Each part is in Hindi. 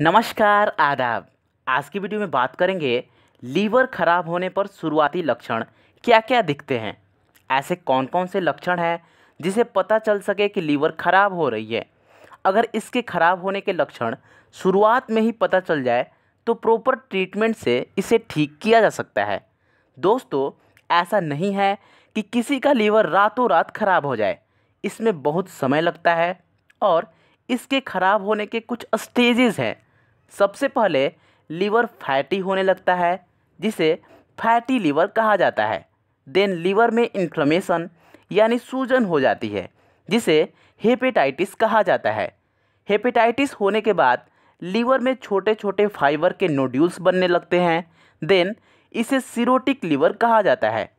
नमस्कार आदाब आज की वीडियो में बात करेंगे लीवर खराब होने पर शुरुआती लक्षण क्या क्या दिखते हैं ऐसे कौन कौन से लक्षण हैं जिसे पता चल सके कि लीवर खराब हो रही है अगर इसके खराब होने के लक्षण शुरुआत में ही पता चल जाए तो प्रॉपर ट्रीटमेंट से इसे ठीक किया जा सकता है दोस्तों ऐसा नहीं है कि किसी का लीवर रातों रात खराब हो जाए इसमें बहुत समय लगता है और इसके खराब होने के कुछ स्टेजेस हैं सबसे पहले लीवर फैटी होने लगता है जिसे फैटी लीवर कहा जाता है देन लीवर में इन्फ्लमेशन यानी सूजन हो जाती है जिसे हेपेटाइटिस कहा जाता है हेपेटाइटिस होने के बाद लीवर में छोटे छोटे फाइबर के नोड्यूल्स बनने लगते हैं देन इसे सिरोटिक लीवर कहा जाता है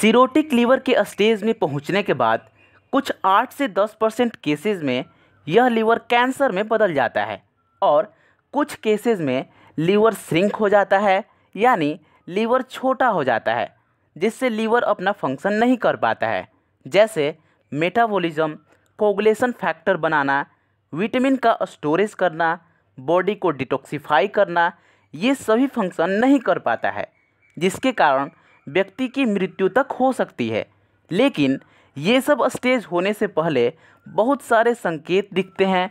सिरोटिक लीवर के स्टेज में पहुंचने के बाद कुछ आठ से दस परसेंट केसेज में यह लीवर कैंसर में बदल जाता है और कुछ केसेस में लीवर श्रिंक हो जाता है यानी लीवर छोटा हो जाता है जिससे लीवर अपना फंक्शन नहीं कर पाता है जैसे मेटाबॉलिज्म कोगुलेशन फैक्टर बनाना विटामिन का स्टोरेज करना बॉडी को डिटॉक्सीफाई करना ये सभी फंक्शन नहीं कर पाता है जिसके कारण व्यक्ति की मृत्यु तक हो सकती है लेकिन ये सब स्टेज होने से पहले बहुत सारे संकेत दिखते हैं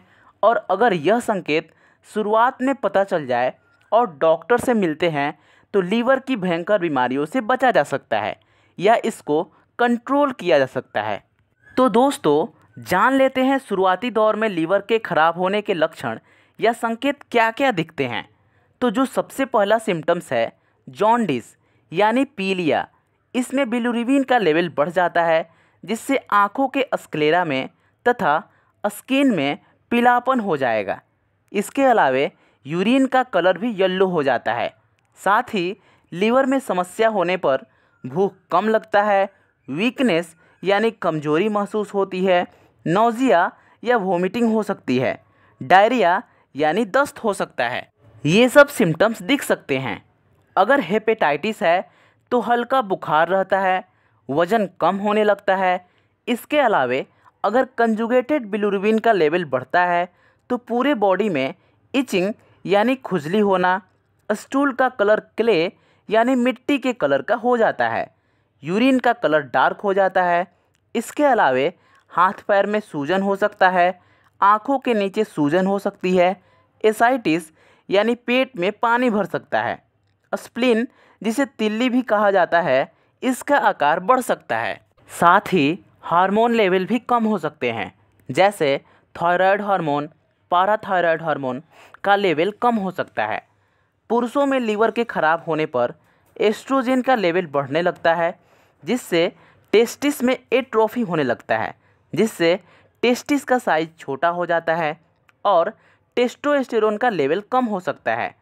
और अगर यह संकेत शुरुआत में पता चल जाए और डॉक्टर से मिलते हैं तो लीवर की भयंकर बीमारियों से बचा जा सकता है या इसको कंट्रोल किया जा सकता है तो दोस्तों जान लेते हैं शुरुआती दौर में लीवर के खराब होने के लक्षण या संकेत क्या क्या दिखते हैं तो जो सबसे पहला सिम्टम्स है जॉन्डिस यानी पीलिया इसमें बिलुरिविन का लेवल बढ़ जाता है जिससे आँखों के अस्क्लेरा में तथा स्किन में पीलापन हो जाएगा इसके अलावे यूरिन का कलर भी येल्लो हो जाता है साथ ही लीवर में समस्या होने पर भूख कम लगता है वीकनेस यानी कमजोरी महसूस होती है नोज़िया या वोमिटिंग हो सकती है डायरिया यानी दस्त हो सकता है ये सब सिम्टम्स दिख सकते हैं अगर हेपेटाइटिस है तो हल्का बुखार रहता है वज़न कम होने लगता है इसके अलावे अगर कंजुगेटेड बिलुरबिन का लेवल बढ़ता है तो पूरे बॉडी में इचिंग यानी खुजली होना स्टूल का कलर क्ले यानी मिट्टी के कलर का हो जाता है यूरिन का कलर डार्क हो जाता है इसके अलावे हाथ पैर में सूजन हो सकता है आँखों के नीचे सूजन हो सकती है एसाइटिस यानी पेट में पानी भर सकता है स्प्लिन जिसे तिल्ली भी कहा जाता है इसका आकार बढ़ सकता है साथ ही हार्मोन लेवल भी कम हो सकते हैं जैसे थायराइड हार्मोन पाराथायरॉयड हार्मोन का लेवल कम हो सकता है पुरुषों में लीवर के खराब होने पर एस्ट्रोजन का लेवल बढ़ने लगता है जिससे टेस्टिस में एट्रोफी होने लगता है जिससे टेस्टिस का साइज छोटा हो जाता है और टेस्टोस्टेरोन का लेवल कम हो सकता है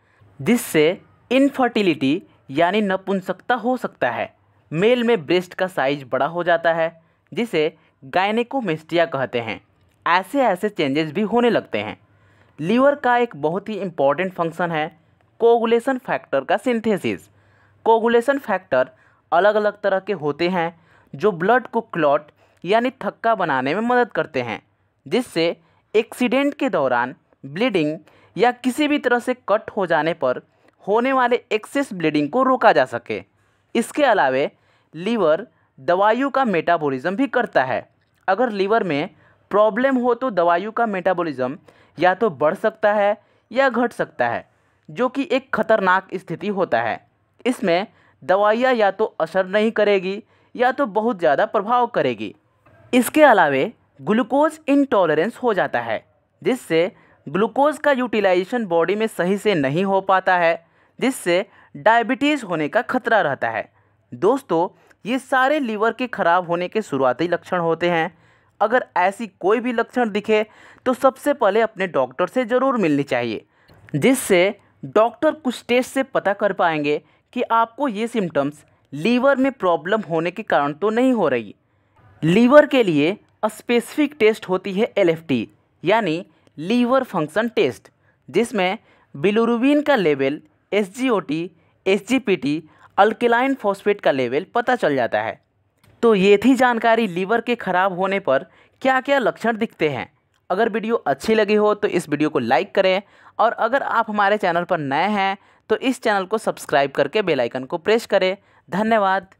जिससे इनफर्टिलिटी यानी नपुंसकता हो सकता है मेल में ब्रेस्ट का साइज बड़ा हो जाता है जिसे गायनेकोमेस्टिया कहते हैं ऐसे ऐसे चेंजेस भी होने लगते हैं लीवर का एक बहुत ही इम्पॉर्टेंट फंक्शन है कोगुलेशन फैक्टर का सिंथेसिस कोगुलेशन फैक्टर अलग अलग तरह के होते हैं जो ब्लड को क्लॉट यानी थक्का बनाने में मदद करते हैं जिससे एक्सीडेंट के दौरान ब्लीडिंग या किसी भी तरह से कट हो जाने पर होने वाले एक्सेस ब्लीडिंग को रोका जा सके इसके अलावे लीवर दवाइयों का मेटाबॉलिज्म भी करता है अगर लीवर में प्रॉब्लम हो तो दवाइयों का मेटाबॉलिज्म या तो बढ़ सकता है या घट सकता है जो कि एक खतरनाक स्थिति होता है इसमें दवाइयाँ या तो असर नहीं करेगी या तो बहुत ज़्यादा प्रभाव करेगी इसके अलावे ग्लूकोज इनटॉलरेंस हो जाता है जिससे ग्लूकोज का यूटिलाइजेशन बॉडी में सही से नहीं हो पाता है जिससे डायबिटीज़ होने का खतरा रहता है दोस्तों ये सारे लीवर के ख़राब होने के शुरुआती लक्षण होते हैं अगर ऐसी कोई भी लक्षण दिखे तो सबसे पहले अपने डॉक्टर से ज़रूर मिलनी चाहिए जिससे डॉक्टर कुछ टेस्ट से पता कर पाएंगे कि आपको ये सिम्टम्स लीवर में प्रॉब्लम होने के कारण तो नहीं हो रही लीवर के लिए स्पेसिफिक टेस्ट होती है एल यानी लीवर फंक्शन टेस्ट जिसमें बिलुरुबिन का level S G O T S G P T alkaline phosphate का लेवल पता चल जाता है तो ये थी जानकारी लीवर के ख़राब होने पर क्या क्या लक्षण दिखते हैं अगर वीडियो अच्छी लगी हो तो इस वीडियो को लाइक करें और अगर आप हमारे चैनल पर नए हैं तो इस चैनल को सब्सक्राइब करके बेलाइकन को प्रेस करें धन्यवाद